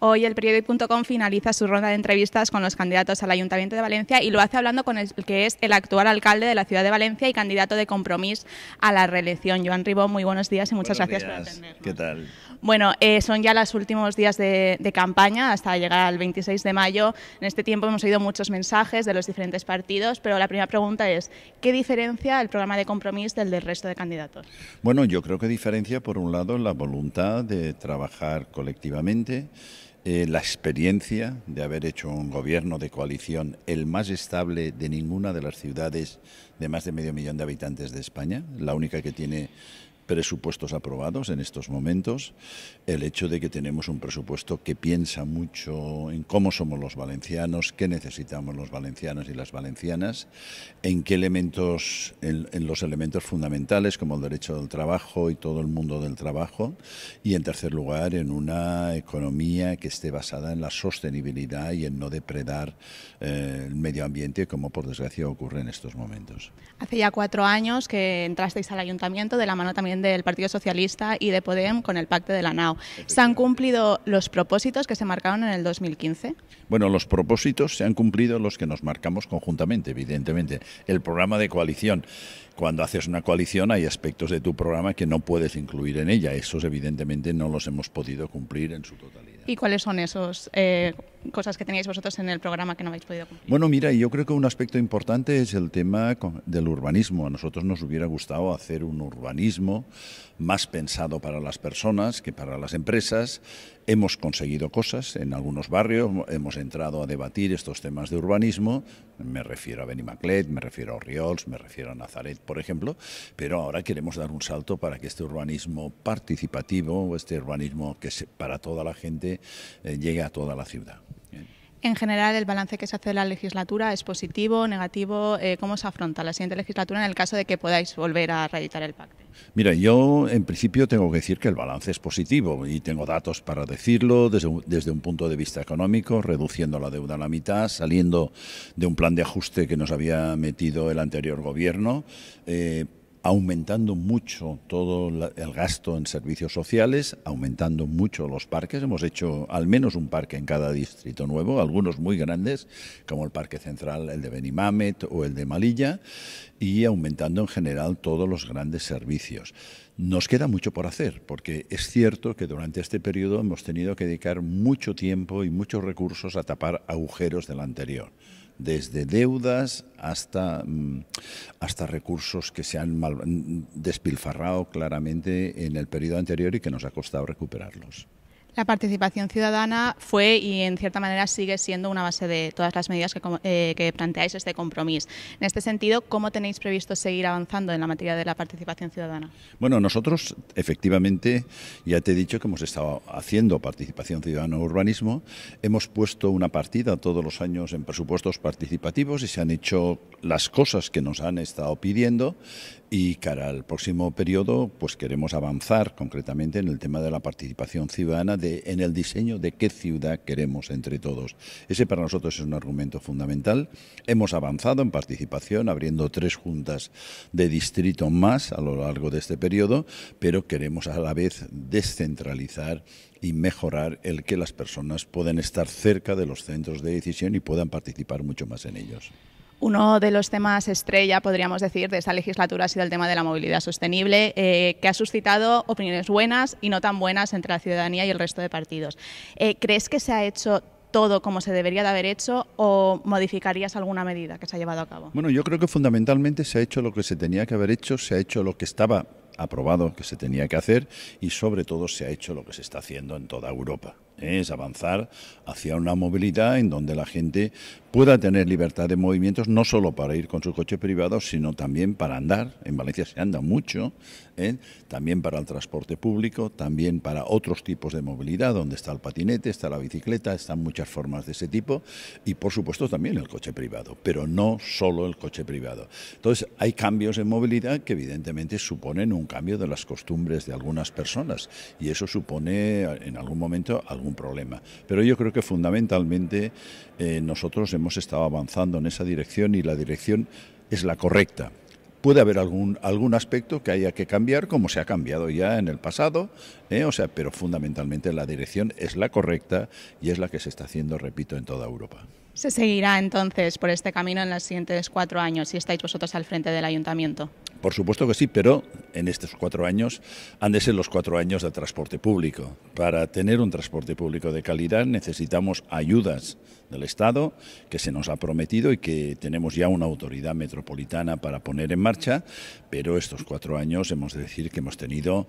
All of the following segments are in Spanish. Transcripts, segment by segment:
Hoy el periódico.com finaliza su ronda de entrevistas con los candidatos al Ayuntamiento de Valencia y lo hace hablando con el que es el actual alcalde de la ciudad de Valencia y candidato de compromiso a la reelección. Joan Ribó, muy buenos días y muchas gracias por atendernos. ¿Qué tal? Bueno, eh, son ya los últimos días de, de campaña hasta llegar al 26 de mayo. En este tiempo hemos oído muchos mensajes de los diferentes partidos, pero la primera pregunta es, ¿qué diferencia el programa de compromiso del del resto de candidatos? Bueno, yo creo que diferencia, por un lado, la voluntad de trabajar colectivamente eh, la experiencia de haber hecho un gobierno de coalición el más estable de ninguna de las ciudades de más de medio millón de habitantes de España, la única que tiene presupuestos aprobados en estos momentos, el hecho de que tenemos un presupuesto que piensa mucho en cómo somos los valencianos, qué necesitamos los valencianos y las valencianas, en qué elementos, en, los elementos fundamentales como el derecho del trabajo y todo el mundo del trabajo, y en tercer lugar en una economía que esté basada en la sostenibilidad y en no depredar eh, el medio ambiente como por desgracia ocurre en estos momentos. Hace ya cuatro años que entrasteis al ayuntamiento de la mano también del Partido Socialista y de Podem con el Pacto de la NAO. ¿Se han cumplido los propósitos que se marcaron en el 2015? Bueno, los propósitos se han cumplido los que nos marcamos conjuntamente, evidentemente. El programa de coalición. Cuando haces una coalición hay aspectos de tu programa que no puedes incluir en ella. Esos evidentemente no los hemos podido cumplir en su totalidad. ¿Y cuáles son esos? Eh, cosas que teníais vosotros en el programa que no habéis podido cumplir. Bueno, mira, yo creo que un aspecto importante es el tema del urbanismo. A nosotros nos hubiera gustado hacer un urbanismo más pensado para las personas que para las empresas. Hemos conseguido cosas en algunos barrios, hemos entrado a debatir estos temas de urbanismo, me refiero a Benimaclet, me refiero a Oriols, me refiero a Nazaret, por ejemplo, pero ahora queremos dar un salto para que este urbanismo participativo, este urbanismo que para toda la gente, eh, llegue a toda la ciudad. En general, el balance que se hace de la legislatura es positivo, negativo. Eh, ¿Cómo se afronta la siguiente legislatura en el caso de que podáis volver a reeditar el pacto? Mira, yo en principio tengo que decir que el balance es positivo y tengo datos para decirlo desde, un punto de vista económico, reduciendo la deuda a la mitad, saliendo de un plan de ajuste que nos había metido el anterior gobierno. Eh, aumentando mucho todo el gasto en servicios sociales, aumentando mucho los parques. Hemos hecho al menos un parque en cada distrito nuevo, algunos muy grandes, como el Parque Central, el de Benimamet o el de Malilla, y aumentando en general todos los grandes servicios. Nos queda mucho por hacer, porque es cierto que durante este periodo hemos tenido que dedicar mucho tiempo y muchos recursos a tapar agujeros del anterior desde deudas mm, hasta, recursos que se han mm, despilfarrado claramente en el periodo anterior y que nos ha costado recuperarlos. La participación ciudadana fue y en cierta manera sigue siendo una base de todas las medidas eh, que, planteáis este compromiso. En este sentido, ¿cómo tenéis previsto seguir avanzando en la materia de la participación ciudadana? Bueno, nosotros efectivamente, ya te he dicho que hemos estado haciendo participación ciudadana urbanismo, hemos puesto una partida todos los años en presupuestos participativos y se han hecho las cosas que nos han estado pidiendo y cara al próximo periodo pues queremos avanzar concretamente en el tema de la participación ciudadana en el diseño de qué ciudad queremos entre todos. Ese para nosotros es un argumento fundamental. Hemos avanzado en participación, abriendo tres juntas de distrito más a lo largo de este periodo, pero queremos a la vez descentralizar y mejorar el que las personas puedan estar cerca de los centros de decisión y puedan participar mucho más en ellos. Uno de los temas estrella, podríamos decir, de esta legislatura ha sido el tema de la movilidad sostenible, eh, que ha suscitado opiniones buenas y no tan buenas entre la ciudadanía y el resto de partidos. Eh, ¿Crees que se ha hecho todo como se debería de haber hecho o modificarías alguna medida que se ha llevado a cabo? Bueno, yo creo que fundamentalmente se ha hecho lo que se tenía que haber hecho, se ha hecho lo que estaba aprobado que se tenía que hacer y sobre todo se ha hecho lo que se está haciendo en toda Europa. ¿eh? es avanzar hacia una movilidad en donde la gente pueda tener libertad de movimientos, no solo para ir con sus coches privados, sino también para andar. En Valencia se anda mucho, ¿eh? también para el transporte público, también para otros tipos de movilidad, donde está el patinete, está la bicicleta, están muchas formas de ese tipo y por supuesto también el coche privado, pero no solo el coche privado. Entonces hay cambios en movilidad que evidentemente suponen un cambio de las costumbres de algunas personas y eso supone eh, en algún momento algún problema. Pero yo creo que fundamentalmente eh, nosotros hemos estado avanzando en esa dirección y la dirección es la correcta. Puede haber algún, algún aspecto que haya que cambiar, como se ha cambiado ya en el pasado, ¿eh? sea, pero fundamentalmente la dirección es la correcta y es la que se está haciendo, repito, en toda Europa. ¿Se seguirá entonces por este camino en los siguientes cuatro años si estáis vosotros al frente del ayuntamiento? Por supuesto que sí, pero en estos cuatro años han de ser los cuatro años de transporte público. Para tener un transporte público de calidad necesitamos ayudas del Estado que se nos ha prometido y que tenemos ya una autoridad metropolitana para poner en marcha, pero estos cuatro años hemos de decir que hemos tenido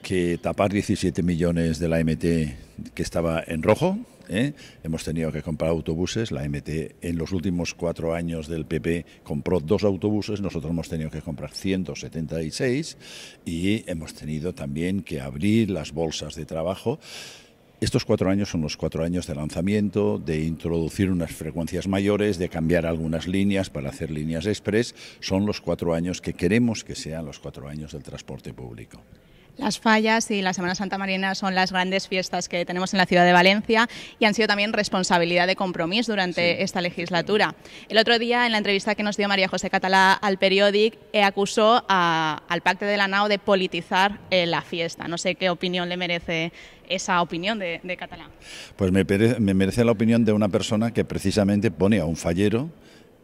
que tapar 17 millones de la MT que estaba en rojo, ¿eh? Hemos tenido que comprar autobuses, la MT en los últimos cuatro años del PP compró dos autobuses, nosotros hemos tenido que comprar 176 y hemos tenido también que abrir las bolsas de trabajo. Estos cuatro años son los cuatro años de lanzamiento, de introducir unas frecuencias mayores, de cambiar algunas líneas para hacer líneas express. Son los cuatro años que queremos que sean los cuatro años del transporte público. Las fallas y la Semana Santa Marina son las grandes fiestas que tenemos en la ciudad de Valencia y han sido también responsabilidad de compromiso durante esta legislatura. El otro día, en la entrevista que nos dio María José Catalá al periódico, eh, acusó al Pacte de la NAO de politizar eh, la fiesta. No sé qué opinión le merece esa opinión de, de Catalá. Pues me merece la opinión de una persona que precisamente pone a un fallero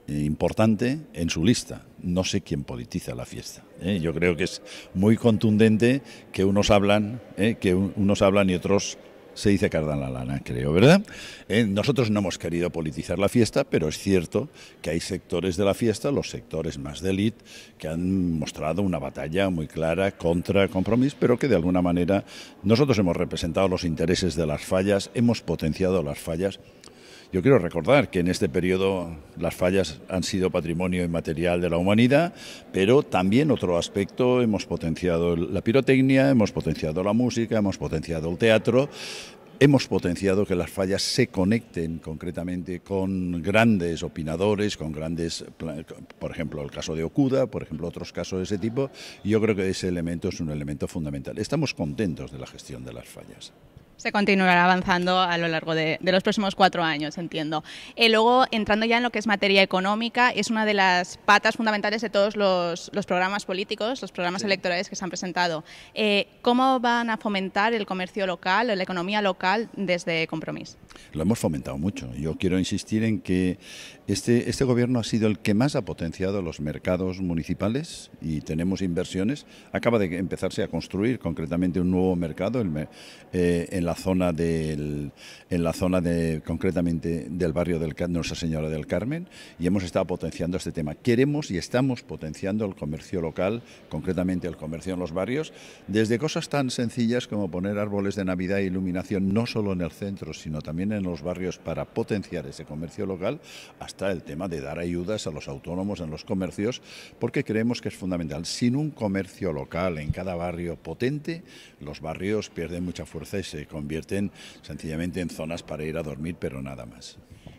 importante en su lista. No sé quién politiza la fiesta. ¿eh? Yo creo que es muy contundente que unos hablan, ¿eh? que unos hablan y otros se dice que la lana, creo, ¿verdad? Eh, nosotros no hemos querido politizar la fiesta, pero es cierto que hay sectores de la fiesta, los sectores más de élite, que han mostrado una batalla muy clara contra compromiso, pero que de alguna manera nosotros hemos representado los intereses de las fallas, hemos potenciado las fallas yo quiero recordar que en este periodo las fallas han sido patrimonio inmaterial de la humanidad, pero también otro aspecto, hemos potenciado la pirotecnia, hemos potenciado la música, hemos potenciado el teatro, Hemos potenciado que las fallas se conecten concretamente con grandes opinadores, con grandes, por ejemplo, el caso de Okuda, por ejemplo, otros casos de ese tipo. Yo creo que ese elemento es un elemento fundamental. Estamos contentos de la gestión de las fallas. Se continuará avanzando a lo largo de, los próximos cuatro años, entiendo. Eh, luego, entrando ya en lo que es materia económica, es una de las patas fundamentales de todos los, programas políticos, los programas electorales que se han presentado. Eh, ¿Cómo van a fomentar el comercio local, o la economía local desde Compromís? Lo hemos fomentado mucho. Yo quiero insistir en que este, este gobierno ha sido el que más ha potenciado los mercados municipales y tenemos inversiones. Acaba de empezarse a construir concretamente un nuevo mercado eh, en la zona del, en la zona de, concretamente del barrio del Nuestra Señora del Carmen y hemos estado potenciando este tema. Queremos y estamos potenciando el comercio local, concretamente el comercio en los barrios, desde cosas tan sencillas como poner árboles de Navidad e iluminación no solo en el centro, sino también en los barrios para potenciar ese comercio local, hasta el tema de dar ayudas a los autónomos en los comercios, porque creemos que es fundamental. Sin un comercio local en cada barrio potente, los barrios pierden mucha fuerza y se convierten sencillamente en zonas para ir a dormir, pero nada más.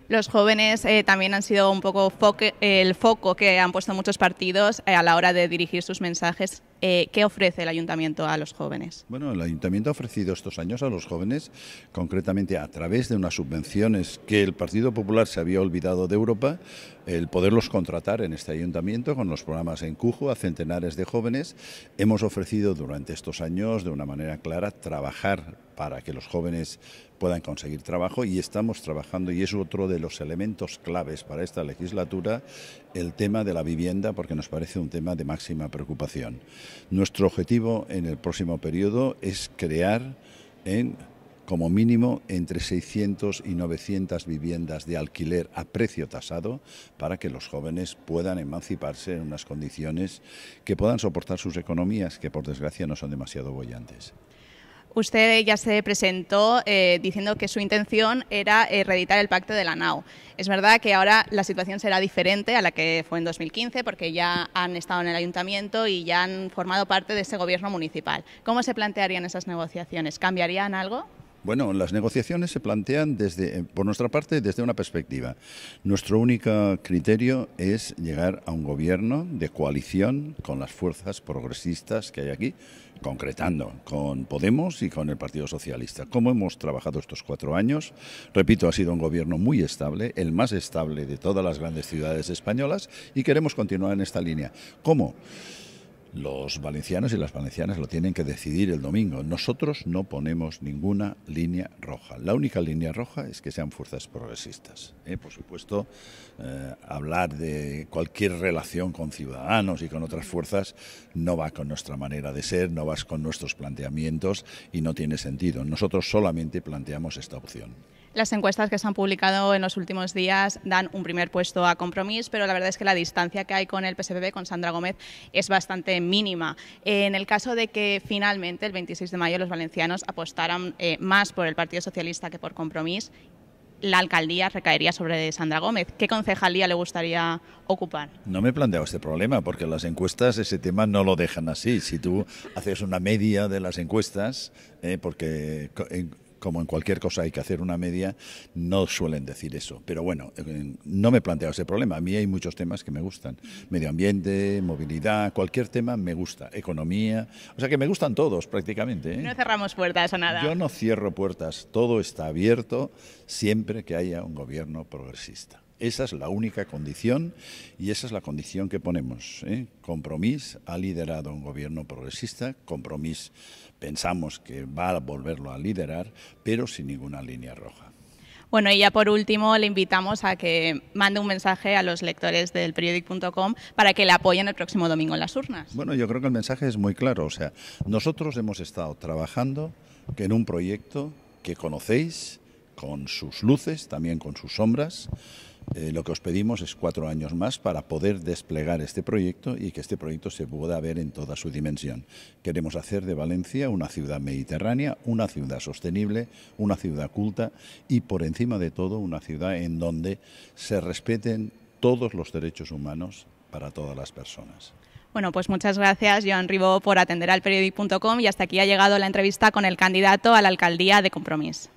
Los jóvenes eh, también han sido un poco el foco que han puesto muchos partidos eh, a la hora de dirigir sus mensajes eh, ¿qué ofrece el ayuntamiento a los jóvenes? Bueno, el ayuntamiento ha ofrecido estos años a los jóvenes, concretamente a través de unas subvenciones que el Partido Popular se había olvidado de Europa, el poderlos contratar en este ayuntamiento con los programas en Cujo a centenares de jóvenes. Hemos ofrecido durante estos años, de una manera clara, trabajar para que los jóvenes puedan conseguir trabajo y estamos trabajando y es otro de los elementos claves para esta legislatura el tema de la vivienda porque nos parece un tema de máxima preocupación. Nuestro objetivo en el próximo periodo es crear en como mínimo entre 600 y 900 viviendas de alquiler a precio tasado para que los jóvenes puedan emanciparse en unas condiciones que puedan soportar sus economías, que por desgracia no son demasiado bollantes. Usted ya se presentó eh, diciendo que su intención era eh, reeditar el pacto de la NAO. Es verdad que ahora la situación será diferente a la que fue en 2015 porque ya han estado en el ayuntamiento y ya han formado parte de ese gobierno municipal. ¿Cómo se plantearían esas negociaciones? ¿Cambiarían algo? Bueno, las negociaciones se plantean desde, eh, por nuestra parte desde una perspectiva. Nuestro único criterio es llegar a un gobierno de coalición con las fuerzas progresistas que hay aquí, concretando con Podemos y con el Partido Socialista. ¿Cómo hemos trabajado estos cuatro años? Repito, ha sido un gobierno muy estable, el más estable de todas las grandes ciudades españolas y queremos continuar en esta línea. ¿Cómo? Los valencianos y las valencianas lo tienen que decidir el domingo. Nosotros no ponemos ninguna línea roja. La única línea roja es que sean fuerzas progresistas. ¿eh? Por supuesto, eh, hablar de cualquier relación con ciudadanos y con otras fuerzas no va con nuestra manera de ser, no va con nuestros planteamientos y no tiene sentido. Nosotros solamente planteamos esta opción. Las encuestas que se han publicado en los últimos días dan un primer puesto a Compromís, pero la verdad es que la distancia que hay con el PSPB, con Sandra Gómez, es bastante mínima. Eh, en el caso de que finalmente el 26 de mayo los valencianos apostaran eh, más por el Partido Socialista que por Compromís, la alcaldía recaería sobre Sandra Gómez. ¿Qué concejalía le gustaría ocupar? No me he planteado este problema porque las encuestas ese tema no lo dejan así. Si tú haces una media de las encuestas, eh, porque como en cualquier cosa hay que hacer una media, no suelen decir eso. Pero bueno, eh, no me he planteado ese problema. A mí hay muchos temas que me gustan. Medio ambiente, movilidad, cualquier tema me gusta. Economía, o sea que me gustan todos prácticamente. ¿eh? No cerramos puertas a nada. Yo no cierro puertas, todo está abierto siempre que haya un gobierno progresista. Esa es la única condición y esa es la condición que ponemos. ¿eh? compromis ha liderado un gobierno progresista, Compromís pensamos que va a volverlo a liderar, pero sin ninguna línea roja. Bueno, y ya por último le invitamos a que mande un mensaje a los lectores del periódico.com para que le apoyen el próximo domingo en las urnas. Bueno, yo creo que el mensaje es muy claro. O sea, nosotros hemos estado trabajando en un proyecto que conocéis, con sus luces, también con sus sombras, eh, lo que os pedimos es cuatro años más para poder desplegar este proyecto y que este proyecto se pueda ver en toda su dimensión. Queremos hacer de Valencia una ciudad mediterránea, una ciudad sostenible, una ciudad culta y por encima de todo una ciudad en donde se respeten todos los derechos humanos para todas las personas. Bueno, pues muchas gracias, Joan Ribó, por atender al periódico.com y hasta aquí ha llegado la entrevista con el candidato a la alcaldía de Compromís.